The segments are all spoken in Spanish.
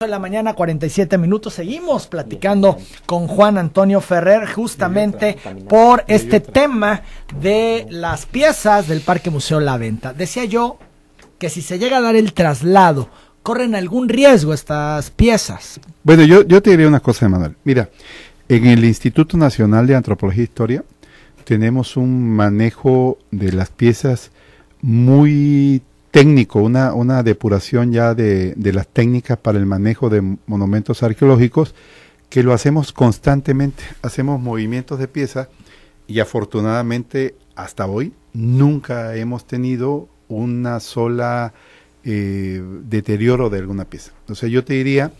de la mañana, 47 minutos. Seguimos platicando con Juan Antonio Ferrer justamente por este tema de las piezas del Parque Museo La Venta. Decía yo que si se llega a dar el traslado, ¿corren algún riesgo estas piezas? Bueno, yo, yo te diría una cosa, Emanuel. Mira, en el Instituto Nacional de Antropología e Historia tenemos un manejo de las piezas muy técnico, una, una depuración ya de, las técnicas para el manejo de monumentos arqueológicos, que lo hacemos constantemente, hacemos movimientos de piezas y afortunadamente hasta hoy nunca hemos tenido una sola eh, deterioro de alguna pieza. Entonces yo te diría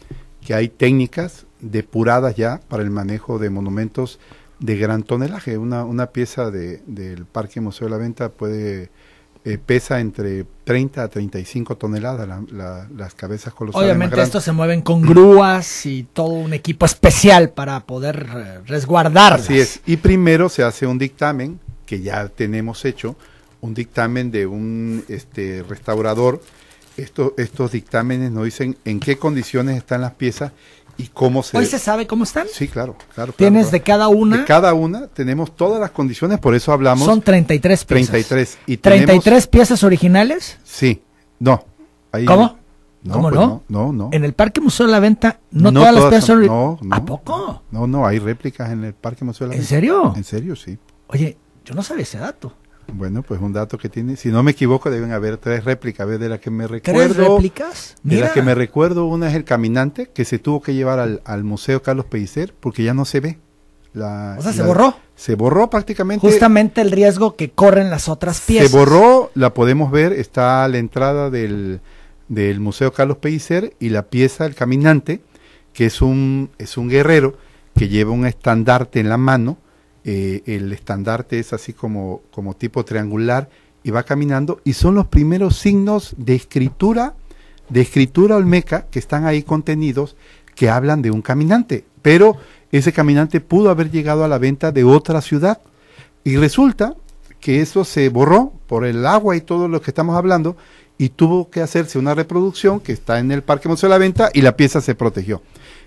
que hay técnicas depuradas ya para el manejo de monumentos de gran tonelaje. Una, una pieza de, del Parque Museo de la Venta puede eh, pesa entre 30 a 35 toneladas la, las cabezas colosales. Obviamente estos se mueven con grúas y todo un equipo especial para poder resguardar eh, resguardarlas. Así es, y primero se hace un dictamen, que ya tenemos hecho, un dictamen de un este, restaurador. Esto, estos dictámenes nos dicen en qué condiciones están las piezas y cómo se... ¿Hoy se sabe cómo están? Sí, claro, claro. ¿Tienes de cada una? De cada una tenemos todas las condiciones, por eso hablamos... Son 33 piezas. 33. Y ¿33 piezas originales? Sí, no. ¿Cómo? ¿Cómo pues no? no? No, En el Parque Museo de la Venta, no, todas, las piezas son... No, no, ¿A poco? No, no, hay réplicas en el Parque Museo de la Venta. ¿En serio? En serio, sí. Oye, yo no sabía ese dato. Bueno, pues un dato que tiene, si no me equivoco, deben haber tres réplicas, de las que me recuerdo. ¿Tres réplicas? De las que me recuerdo, una es el caminante, que se tuvo que llevar al, Museo Carlos Pellicer, porque ya no se ve. La, o sea, se borró. Se borró prácticamente. Justamente el riesgo que corren las otras piezas. Se borró, la podemos ver, está la entrada del, Museo Carlos Pellicer y la pieza del Caminante, que es un, es un guerrero que lleva un estandarte en la mano eh, el estandarte es así como, como tipo triangular y va caminando y son los primeros signos de escritura, de escritura olmeca que están ahí contenidos que hablan de un caminante, pero ese caminante pudo haber llegado a la venta de otra ciudad y resulta que eso se borró por el agua y todo lo que estamos hablando y tuvo que hacerse una reproducción que está en el Parque Museo de la Venta y la pieza se protegió.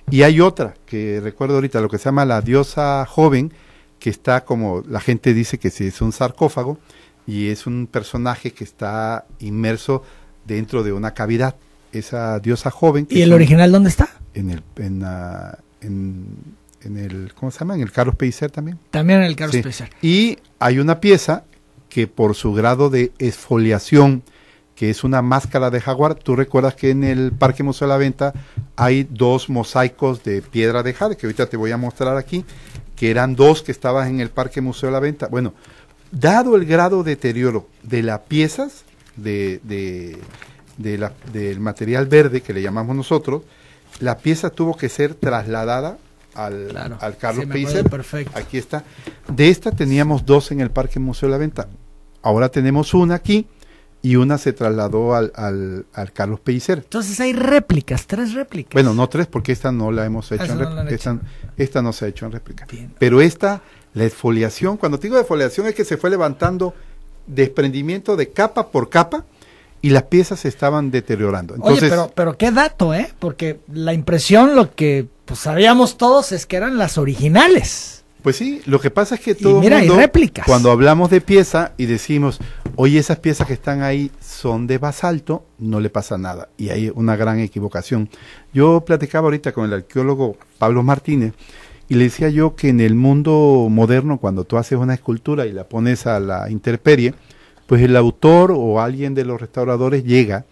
Y hay otra que recuerdo ahorita, lo que se llama La Diosa Joven, que está como la gente dice que es un sarcófago y es un personaje que está inmerso dentro de una cavidad. Esa diosa joven. ¿Y el original dónde está? En el, ah, en, el, ¿cómo se llama? En el Carlos Pellicer también. También en el Carlos sí. Y hay una pieza que por su grado de esfoliación, que es una máscara de jaguar. Tú recuerdas que en el Parque Museo de la Venta hay dos mosaicos de piedra de jade, que ahorita te voy a mostrar aquí, que eran dos que estaban en el Parque Museo de la Venta. Bueno, dado el grado de deterioro de las piezas, de, del material verde que le llamamos nosotros, la pieza tuvo que ser trasladada al, Carlos Pizzer. Aquí está. De esta teníamos dos en el Parque Museo de la Venta. Ahora tenemos una aquí y una se trasladó al, Carlos Pellicer. Entonces hay réplicas, tres réplicas. Bueno, no tres porque esta no la hemos hecho, ah, en réplica, esta, no se ha hecho en réplica. Pero esta, la exfoliación, cuando digo exfoliación es que se fue levantando desprendimiento de capa por capa y las piezas se estaban deteriorando. Entonces, pero, qué dato, ¿eh? Porque la impresión, lo que pues, sabíamos todos es que eran las originales. Pues sí, lo que pasa es que todo y mira, mundo, réplicas. cuando hablamos de pieza y decimos, Hoy esas piezas que están ahí son de basalto, no le pasa nada y hay una gran equivocación. Yo platicaba ahorita con el arqueólogo Pablo Martínez y le decía yo que en el mundo moderno, cuando tú haces una escultura y la pones a la interperie, pues el autor o alguien de los restauradores llega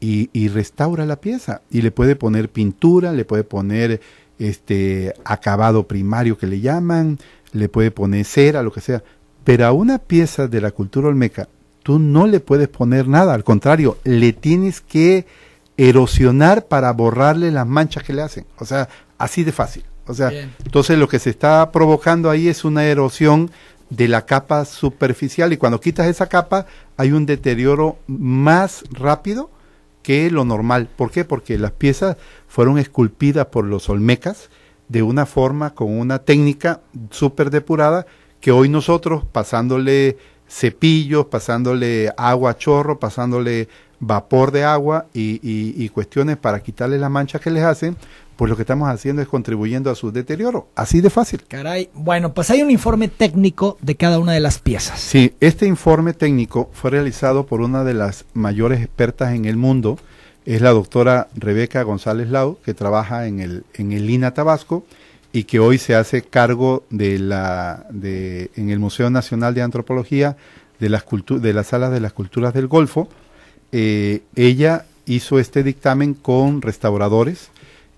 y, y, restaura la pieza y le puede poner pintura, le puede poner este acabado primario que le llaman, le puede poner cera, lo que sea. Pero a una pieza de la cultura olmeca tú no le puedes poner nada, al contrario, le tienes que erosionar para borrarle las manchas que le hacen. O sea, así de fácil. O sea, entonces lo que se está provocando ahí es una erosión de la capa superficial y cuando quitas esa capa hay un deterioro más rápido que lo normal. ¿Por qué? Porque las piezas fueron esculpidas por los olmecas de una forma, con una técnica súper depurada, que hoy nosotros, pasándole cepillos, pasándole agua a chorro, pasándole vapor de agua y, y, cuestiones para quitarle las manchas que les hacen, pues lo que estamos haciendo es contribuyendo a su deterioro. Así de fácil. Caray, bueno, pues hay un informe técnico de cada una de las piezas. Sí, este informe técnico fue realizado por una de las mayores expertas en el mundo, es la doctora Rebeca González Lau, que trabaja en el, en el INA Tabasco, y que hoy se hace cargo de la, de, en el Museo Nacional de Antropología de las, de las salas de las culturas del Golfo. Eh, ella hizo este dictamen con restauradores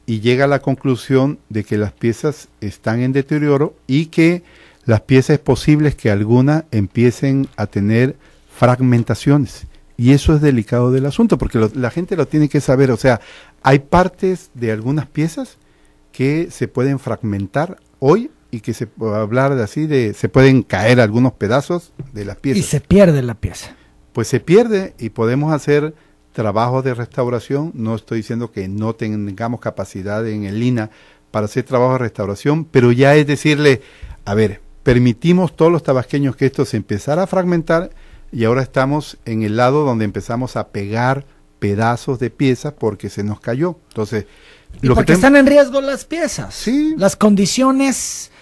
y llega a la conclusión de que las piezas están en deterioro y que las piezas posibles que algunas empiecen a tener fragmentaciones. Y eso es delicado del asunto, porque la gente lo tiene que saber. O sea, hay partes de algunas piezas que se pueden fragmentar hoy y que se puede hablar de así de se pueden caer algunos pedazos de las piezas. Y se pierde la pieza. Pues se pierde y podemos hacer trabajos de restauración. No estoy diciendo que no tengamos capacidad en el INA para hacer trabajo de restauración, pero ya es decirle, a ver, permitimos todos los tabasqueños que esto se empezara a fragmentar y ahora estamos en el lado donde empezamos a pegar pedazos de piezas porque se nos cayó. Entonces, porque que están en riesgo las piezas. Las condiciones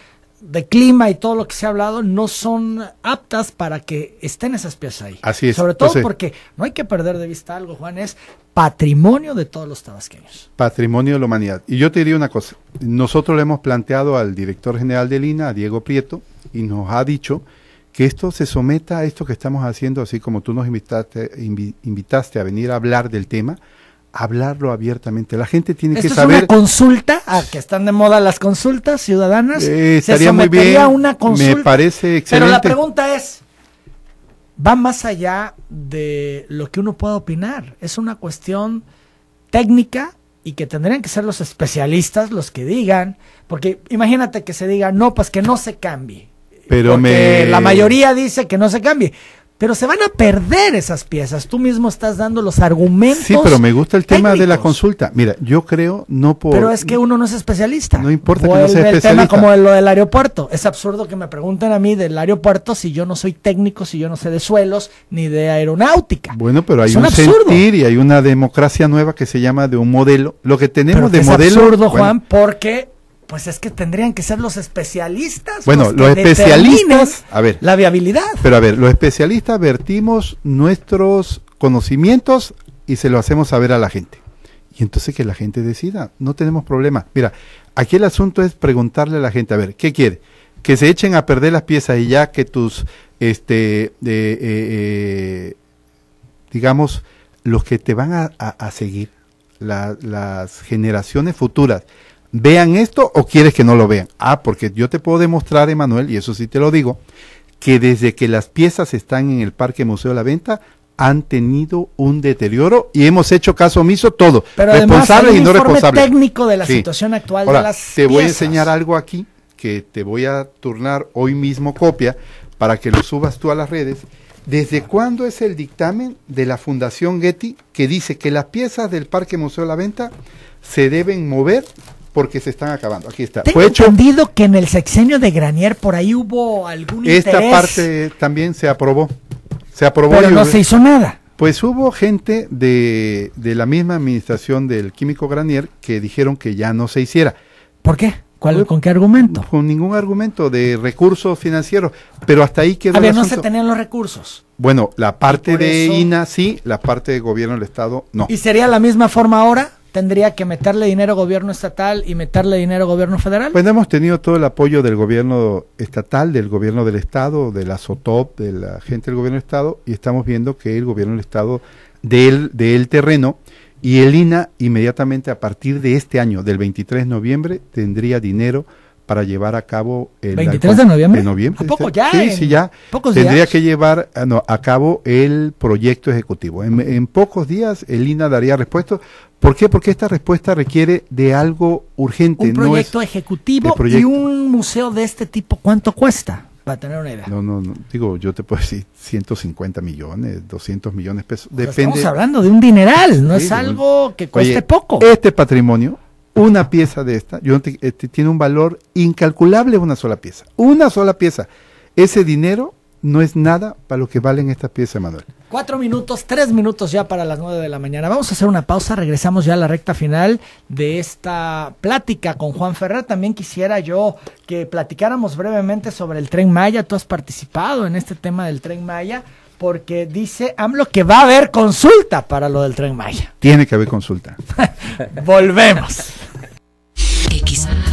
de clima y todo lo que se ha hablado no son aptas para que estén esas piezas ahí. Así es. Sobre todo porque no hay que perder de vista algo, Juan, es patrimonio de todos los tabasqueños. Patrimonio de la humanidad. Y yo te diría una cosa, nosotros le hemos planteado al director general de Lina, a Diego Prieto, y nos ha dicho que esto se someta a esto que estamos haciendo, así como tú nos invitaste, invitaste a venir a hablar del tema, hablarlo abiertamente. La gente tiene que saber. Es una consulta, ¿A ah, que están de moda las consultas ciudadanas. Eh, estaría muy bien. una consulta. Me parece excelente. Pero la pregunta es, va más allá de lo que uno pueda opinar. Es una cuestión técnica y que tendrían que ser los especialistas los que digan, porque imagínate que se diga, no, pues que no se cambie. Pero la mayoría dice que no se cambie. Pero se van a perder esas piezas. Tú mismo estás dando los argumentos. Sí, pero me gusta el tema de la consulta. Mira, yo creo no por. Pero es que uno no es especialista. No importa que no sea especialista. el tema como lo del aeropuerto. Es absurdo que me pregunten a mí del aeropuerto si yo no soy técnico, si yo no sé de suelos ni de aeronáutica. Bueno, pero hay un, sentir y hay una democracia nueva que se llama de un modelo. Lo que tenemos de modelo. Es absurdo, Juan, porque pues es que tendrían que ser los especialistas. Bueno, los, especialistas, a ver, la viabilidad. Pero a ver, los especialistas vertimos nuestros conocimientos y se lo hacemos saber a la gente. Y entonces que la gente decida, no tenemos problema. Mira, aquí el asunto es preguntarle a la gente, a ver, ¿qué quiere? Que se echen a perder las piezas y ya que tus, este, eh, eh, eh, digamos, los que te van a, seguir, las generaciones futuras, ¿Vean esto o quieres que no lo vean? Ah, porque yo te puedo demostrar, Emanuel, y eso sí te lo digo, que desde que las piezas están en el Parque Museo de la Venta han tenido un deterioro y hemos hecho caso omiso todo, Pero responsables y no responsables. técnico de la situación actual de las te voy a enseñar algo aquí que te voy a turnar hoy mismo copia para que lo subas tú a las redes. ¿Desde cuándo es el dictamen de la Fundación Getty que dice que las piezas del Parque Museo de la Venta se deben mover porque se están acabando. Aquí está. Fue entendido que en el sexenio de Granier por ahí hubo algún Esta parte también se aprobó. Se aprobó. Pero no se hizo nada. Pues hubo gente de, la misma administración del químico Granier que dijeron que ya no se hiciera. ¿Por qué? Pues, ¿Con qué argumento? Con ningún argumento de recursos financieros, pero hasta ahí quedó. A ver, no se tenían los recursos. Bueno, la parte de INA sí, la parte de gobierno del Estado no. ¿Y sería la misma forma ahora? tendría que meterle dinero gobierno estatal y meterle dinero gobierno federal. Bueno, hemos tenido todo el apoyo del gobierno estatal, del gobierno del Estado, de la SOTOP, de la gente del gobierno del Estado, y estamos viendo que el gobierno del Estado del, del terreno y el INA inmediatamente a partir de este año, del 23 de noviembre, tendría dinero para llevar a cabo el 23 de noviembre. ya? Sí, sí, ya. tendría que llevar ah, a, cabo el proyecto ejecutivo. En, pocos días Elina daría respuesta. ¿Por qué? Porque esta respuesta requiere de algo urgente. Un proyecto ejecutivo proyecto. y un museo de este tipo, ¿cuánto cuesta? Para tener una idea. No, no, no. Digo, yo te puedo decir 150 millones, 200 millones de pesos. Estamos hablando de un dineral, no es algo que cueste poco. Este patrimonio una pieza de esta eh, tiene un valor incalculable una sola pieza. Una sola pieza. Ese dinero no es nada para lo que valen estas piezas, Manuel. Cuatro minutos, tres minutos ya para las nueve de la mañana. Vamos a hacer una pausa, regresamos ya a la recta final de esta plática con Juan Ferrer. También quisiera yo que platicáramos brevemente sobre el tren Maya. Tú has participado en este tema del tren Maya porque dice AMLO que va a haber consulta para lo del tren Maya. Tiene que haber consulta. Volvemos que es